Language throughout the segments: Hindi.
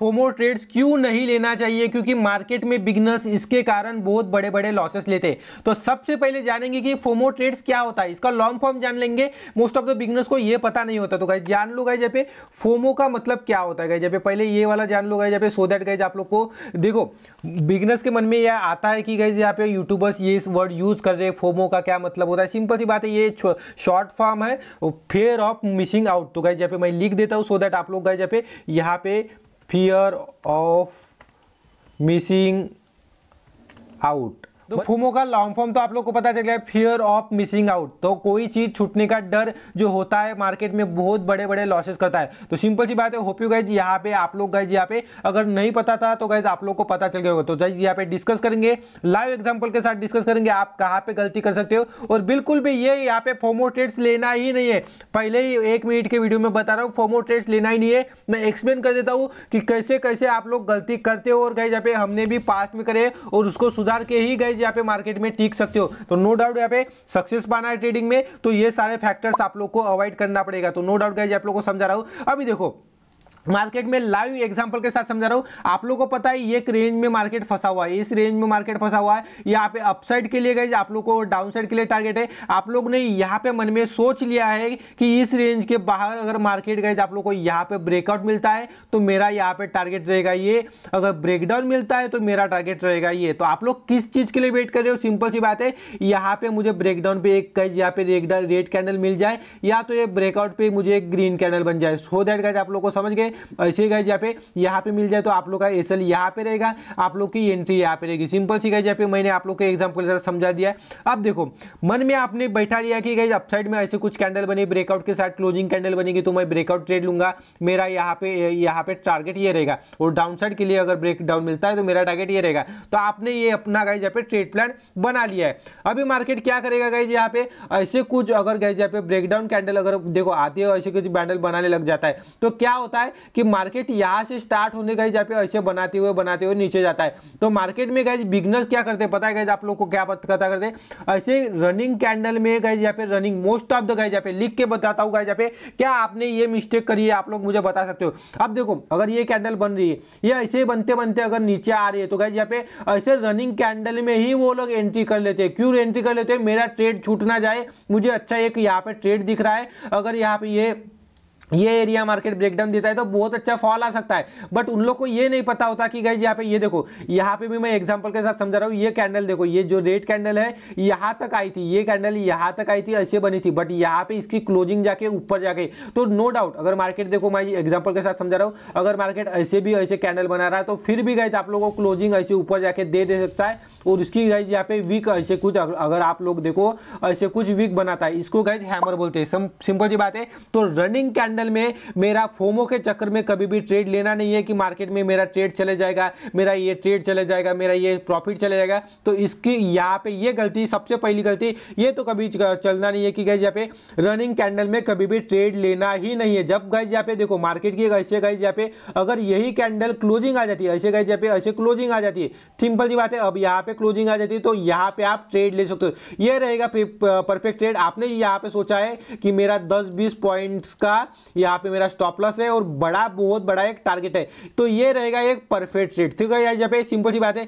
फोमो ट्रेड्स क्यों नहीं लेना चाहिए क्योंकि मार्केट में बिगनर्स इसके कारण बहुत बड़े बड़े लॉसेस लेते हैं तो सबसे पहले जानेंगे कि फोमो ट्रेड्स क्या होता है इसका लॉन्ग फॉर्म जान लेंगे मोस्ट ऑफ द बिगनर्स को ये पता नहीं होता तो गाइज जान लो गाइज पे फोमो का मतलब क्या होता है गाइज पे पहले ये वाला जान लो गाइज पे सो दैट गाइज आप लोग को देखो बिगनर्स के मन में यह आता है कि गाइज यहाँ पे यूट्यूबर्स ये वर्ड यूज कर रहे हैं फोमो का क्या मतलब होता है सिंपल सी बात है ये शॉर्ट फॉर्म है फेयर ऑफ मिसिंग आउट तो गाइज यहाँ पे मैं लिख देता हूँ सो दैट आप लोग गाइज जैसे पे यहाँ पे fear of missing out तो फोमो का लॉन्ग फॉर्म तो आप लोग को पता चल गया फियर ऑफ मिसिंग आउट तो कोई चीज छूटने का डर जो होता है मार्केट में बहुत बड़े बड़े लॉसेस करता है तो सिंपल सी बात है होप यू गाइज यहाँ पे आप लोग गाइज यहाँ पे अगर नहीं पता था तो गाइज आप लोग को पता चल गया होगा तो गाइज यहाँ पे डिस्कस करेंगे लाइव एग्जाम्पल के साथ डिस्कस करेंगे आप कहाँ पे गलती कर सकते हो और बिल्कुल भी ये यहाँ पे फोमो ट्रेड्स लेना ही नहीं है पहले ही एक मिनट के वीडियो में बता रहा हूँ फोमो ट्रेड्स लेना ही नहीं है मैं एक्सप्लेन कर देता हूँ कि कैसे कैसे आप लोग गलती करते हो और गाइज यहाँ पे हमने भी पास्ट में करे और उसको सुधार के ही गाइज यहाँ पे मार्केट में टीक सकते हो तो नो डाउट यहाँ पे सक्सेस पाना है ट्रेडिंग में तो ये सारे फैक्टर्स आप लोग को अवॉइड करना पड़ेगा तो नो डाउट गाइज आप लोग को समझा रहा हूँ अभी देखो मार्केट में लाइव एग्जांपल के साथ समझा रहा हूँ आप लोगों को पता है ये रेंज में मार्केट फंसा हुआ है इस रेंज में मार्केट फंसा हुआ है यहाँ पे अपसाइड के लिए गए आप लोग को डाउनसाइड के लिए टारगेट है आप लोग ने यहाँ पे मन में सोच लिया है कि इस रेंज के बाहर अगर मार्केट गए आप लोग को यहाँ पे ब्रेकआउट मिलता है तो मेरा यहाँ पे टारगेट रहेगा ये अगर ब्रेकडाउन मिलता है तो मेरा टारगेट रहेगा ये तो आप लोग किस चीज़ के लिए वेट कर रहे हो सिंपल सी बात है यहाँ पे मुझे ब्रेकडाउन पे एक कैज यहाँ पे रेड कैंडल मिल जाए या तो ये ब्रेकआउट पे मुझे एक ग्रीन कैंडल बन जाए सो दैट गैज आप लोग को समझ गए ऐसे ही गाइज यहाँ पे यहाँ पे मिल जाए तो आप लोग का एस एल यहाँ पे रहेगा आप लोग की एंट्री यहाँ पे रहेगी सिंपल सी गाइज यहाँ पे मैंने आप लोग को एग्जाम्पल समझा दिया अब देखो मन में आपने बैठा लिया कि गाइज अपसाइड में ऐसे कुछ कैंडल बने ब्रेकआउट के साथ क्लोजिंग कैंडल बनेगी तो मैं ब्रेकआउट ट्रेड लूंगा मेरा यहाँ पे यहाँ पे टारगेट ये रहेगा और डाउन साइड के लिए अगर ब्रेक डाउन मिलता है तो मेरा टारगेट ये रहेगा तो आपने ये अपना गाइज यहाँ पे ट्रेड प्लान बना लिया है अभी मार्केट क्या करेगा गाइज यहाँ पे ऐसे कुछ अगर गाइज यहाँ पे ब्रेकडाउन कैंडल अगर देखो आती है ऐसे कुछ बैंडल बनाने लग जाता है तो क्या होता है कि मार्केट यहाँ से स्टार्ट होने का जहाँ पे ऐसे बनाते हुए बनाते हुए नीचे जाता है तो मार्केट में गए बिगनर्स क्या करते पता है गाइज आप लोग को क्या पता करते ऐसे रनिंग कैंडल में गए जहाँ पे रनिंग मोस्ट ऑफ द गए जहाँ पे लिख के बताता हूँ गए जहाँ पे क्या आपने ये मिस्टेक करी है आप लोग मुझे बता सकते हो अब देखो अगर ये कैंडल बन रही है ये ऐसे बनते बनते अगर नीचे आ रही है तो गए जहाँ पे ऐसे रनिंग कैंडल में ही वो लोग एंट्री कर लेते हैं क्यों एंट्री कर लेते हैं मेरा ट्रेड छूट ना जाए मुझे अच्छा एक यहाँ पे ट्रेड दिख रहा है अगर यहाँ पे ये ये एरिया मार्केट ब्रेकडाउन देता है तो बहुत अच्छा फॉल आ सकता है बट उन लोग को ये नहीं पता होता कि गाइज यहाँ पे ये देखो यहाँ पे भी मैं एग्जांपल के साथ समझा रहा हूँ ये कैंडल देखो ये जो रेड कैंडल है यहाँ तक आई थी ये कैंडल यहाँ तक आई थी ऐसे बनी थी बट यहाँ पे इसकी क्लोजिंग जाके ऊपर जाके तो नो डाउट अगर मार्केट देखो मैं एग्जाम्पल के साथ समझा रहा हूँ अगर मार्केट ऐसे भी ऐसे कैंडल बना रहा है तो फिर भी गाइज आप लोगों को क्लोजिंग ऐसे ऊपर जाके दे दे सकता है और उसकी गाइज यहाँ पे वीक ऐसे कुछ अगर आप लोग देखो ऐसे कुछ वीक बनाता है इसको गाइज हैमर बोलते हैं सिंपल सी बात है तो रनिंग कैंडल में मेरा फोमो के चक्कर में कभी भी ट्रेड लेना नहीं है कि मार्केट में मेरा ट्रेड चले जाएगा मेरा ये ट्रेड चले जाएगा मेरा ये प्रॉफिट चले जाएगा तो इसकी यहाँ पे ये गलती सबसे पहली गलती ये तो कभी चलना नहीं है कि गाइज यहाँ पे रनिंग कैंडल में कभी भी ट्रेड लेना ही नहीं है जब गाइज यहाँ पे देखो मार्केट की ऐसे गाइज यहाँ पे अगर यही कैंडल क्लोजिंग आ जाती है ऐसे गाइज यहाँ पे ऐसे क्लोजिंग आ जाती है सिंपल सी बात है अब यहाँ पे क्लोजिंग आ जाती है तो यहाँ पे आप ट्रेड ले सकते हो ये रहेगा परफेक्ट ट्रेड आपने यहाँ पे सोचा है कि मेरा 10-20 पॉइंट्स का यहाँ पे मेरा स्टॉप लॉस है और बड़ा बहुत बड़ा एक टारगेट है तो ये रहेगा एक परफेक्ट ट्रेड ठीक है यहाँ पे सिंपल सी बात है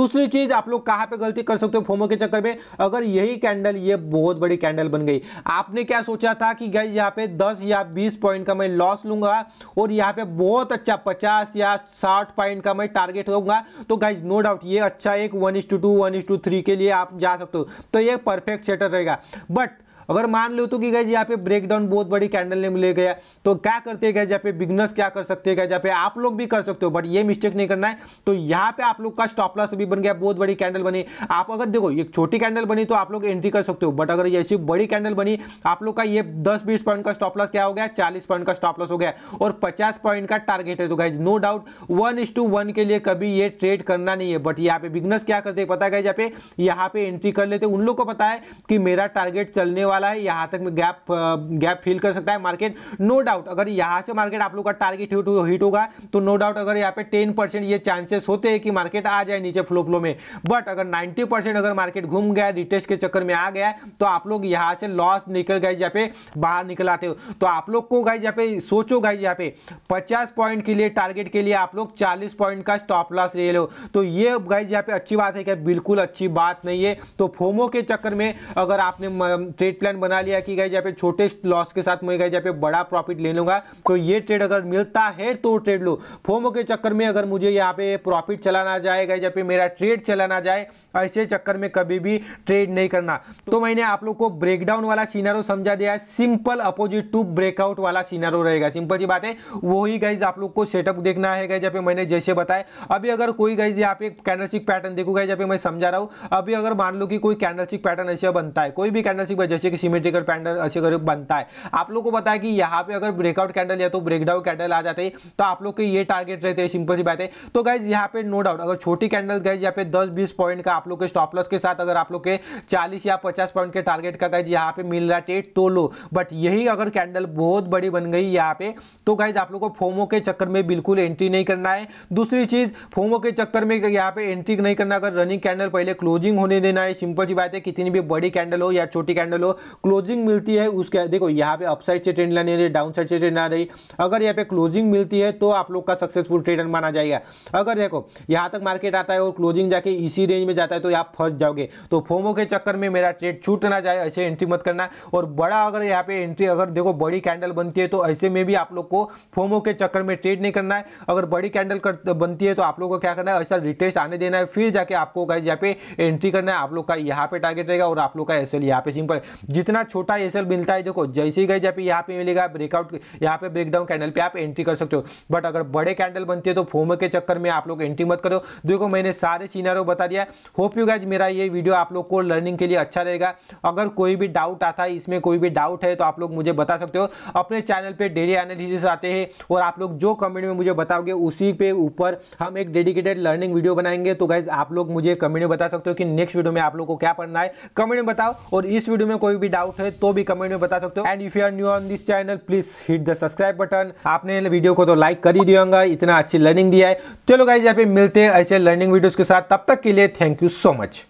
दूसरी चीज आप लोग कहाँ पे गलती कर सकते हो फोमो के चक्कर में अगर यही कैंडल ये बहुत बड़ी कैंडल बन गई आपने क्या सोचा था कि गई यहाँ पे दस या बीस पॉइंट का मैं लॉस लूंगा और यहाँ पे बहुत अच्छा पचास या साठ पॉइंट का मैं टारगेट होगा तो गाइज नो डाउट ये अच्छा एक one is to two one is to three के लिए आप जा सकते हो तो ये परफेक्ट सेटर रहेगा बट अगर मान लो तो कि गैज यहाँ पे ब्रेक डाउन बहुत बड़ी कैंडल ने मिले गया तो क्या करते गए जहाँ पे बिगनर्स क्या कर सकते हैं जहाँ पे आप लोग भी कर सकते हो बट ये मिस्टेक नहीं करना है तो यहाँ पे आप लोग का स्टॉप लॉस भी बन गया बहुत बड़ी कैंडल बनी आप अगर देखो एक छोटी कैंडल बनी तो आप लोग एंट्री कर सकते हो बट अगर ऐसी बड़ी कैंडल बनी आप लोग का ये दस बीस पॉइंट का स्टॉप लॉस क्या हो गया चालीस पॉइंट का स्टॉप लॉस हो गया और पचास पॉइंट का टारगेट है तो guys no doubt one is to one के लिए कभी ये ट्रेड करना नहीं है बट यहाँ पे बिगनेस क्या करते हैं पता है यहाँ पे यहाँ पे एंट्री कर लेते उन लोग को पता है कि मेरा टारगेट चलने वाला वाला है यहाँ तक में गैप गैप फील कर सकता है मार्केट नो डाउट अगर यहाँ से मार्केट आप लोग का टारगेट हिट हिट होगा तो नो डाउट अगर यहाँ पे टेन परसेंट ये चांसेस होते हैं कि मार्केट आ जाए नीचे फ्लो फ्लो में बट अगर नाइन्टी परसेंट अगर मार्केट घूम गया रिटेस्ट के चक्कर में आ गया तो आप लोग यहाँ से लॉस निकल गए जहाँ पे बाहर निकल आते हो तो आप लोग को गाई जहाँ पे सोचो गाई जहाँ पे पचास पॉइंट के लिए टारगेट के लिए आप लोग चालीस पॉइंट का स्टॉप लॉस ले लो तो ये गाई जहाँ पे अच्छी बात है क्या बिल्कुल अच्छी बात नहीं है तो फोमो के चक्कर में अगर आपने ट्रेड प्लान बना लिया कि गाइज यहाँ पे छोटे लॉस के साथ मैं गाइज यहाँ पे बड़ा प्रॉफिट ले लूंगा तो ये ट्रेड अगर मिलता है तो ट्रेड लो फोमो के चक्कर में अगर मुझे यहाँ पे प्रॉफिट चलाना जाए गाइज यहाँ पे मेरा ट्रेड चलाना जाए ऐसे चक्कर में कभी भी ट्रेड नहीं करना तो मैंने आप लोग को ब्रेकडाउन वाला सीनारो समझा दिया सिंपल अपोजिट टू ब्रेकआउट वाला सीनारो रहेगा सिंपल सी बात है वही गाइज आप लोग को सेटअप देखना है गाइज यहाँ पे मैंने जैसे बताया अभी अगर कोई गाइज यहाँ पे कैंडलस्टिक पैटर्न देखो गाइज यहाँ पे मैं समझा रहा हूँ अभी अगर मान लो कि कोई कैंडलस्टिक पैटर्न ऐसे बनता है कोई भी कैंडलस्टिक जैसे कि की सिमेट्रिकल पैंडल अच्छे करके बनता है आप लोग को पता है कि यहाँ पे अगर ब्रेकआउट कैंडल या तो ब्रेकडाउन कैंडल आ जाते हैं तो आप लोग के ये टारगेट रहते हैं सिंपल सी बात है तो गाइज यहाँ पे नो डाउट अगर छोटी कैंडल गाइज यहाँ पे दस बीस पॉइंट का आप लोग के स्टॉप लॉस के साथ अगर आप लोग के चालीस या पचास पॉइंट के टारगेट का गाइज यहाँ पे मिल रहा है तो लो बट यही अगर कैंडल बहुत बड़ी बन गई यहाँ पे तो गाइज आप लोग को फोमो के चक्कर में बिल्कुल एंट्री नहीं करना है दूसरी चीज फोमो के चक्कर में यहाँ पे एंट्री नहीं करना अगर रनिंग कैंडल पहले क्लोजिंग होने देना है सिंपल सी बात है कितनी भी बड़ी कैंडल हो या छोटी कैंडल हो क्लोजिंग मिलती है उसके देखो यहाँ पे अपसाइड से ट्रेंड लाइन रही डाउन साइड से ट्रेंड आ रही अगर यहाँ पे क्लोजिंग मिलती है तो आप लोग का सक्सेसफुल ट्रेडर माना जाएगा अगर देखो यहाँ तक मार्केट आता है और क्लोजिंग जाके इसी रेंज में जाता है तो आप फंस जाओगे तो फोमो के चक्कर में मेरा ट्रेड छूट ना जाए ऐसे एंट्री मत करना और बड़ा अगर यहाँ पे एंट्री अगर देखो बड़ी कैंडल बनती है तो ऐसे में भी आप लोग को फोमो के चक्कर में ट्रेड नहीं करना है अगर बड़ी कैंडल बनती है तो आप लोग को क्या करना है ऐसा रिटेस आने देना है फिर जाके आपको यहाँ पे एंट्री करना है आप लोग का यहाँ पे टारगेट रहेगा और आप लोग का एस यहाँ पे सिंपल जितना छोटा एसएल मिलता है देखो जैसे ही गए जब यहाँ पे मिलेगा ब्रेकआउट यहाँ पे ब्रेकडाउन कैंडल पे आप एंट्री कर सकते हो बट अगर बड़े कैंडल बनती है तो फोमो के चक्कर में आप लोग एंट्री मत करो देखो मैंने सारे सीनारो बता दिया होप यू गैज मेरा ये वीडियो आप लोग को लर्निंग के लिए अच्छा रहेगा अगर कोई भी डाउट आता है इसमें कोई भी डाउट है तो आप लोग मुझे बता सकते हो अपने चैनल पर डेली एनालिसिस आते हैं और आप लोग जो कमेंट में मुझे बताओगे उसी पे ऊपर हम एक डेडिकेटेड लर्निंग वीडियो बनाएंगे तो गैज आप लोग मुझे कमेंट में बता सकते हो कि नेक्स्ट वीडियो में आप लोग को क्या पढ़ना है कमेंट में बताओ और इस वीडियो में कोई कोई भी डाउट है तो भी कमेंट में बता सकते हो and if you are new on this channel please hit the subscribe button आपने वीडियो को तो लाइक कर ही दिया इतना अच्छी लर्निंग दिया है चलो गाइज यहाँ पे मिलते हैं ऐसे लर्निंग वीडियोज के साथ तब तक के लिए थैंक यू सो मच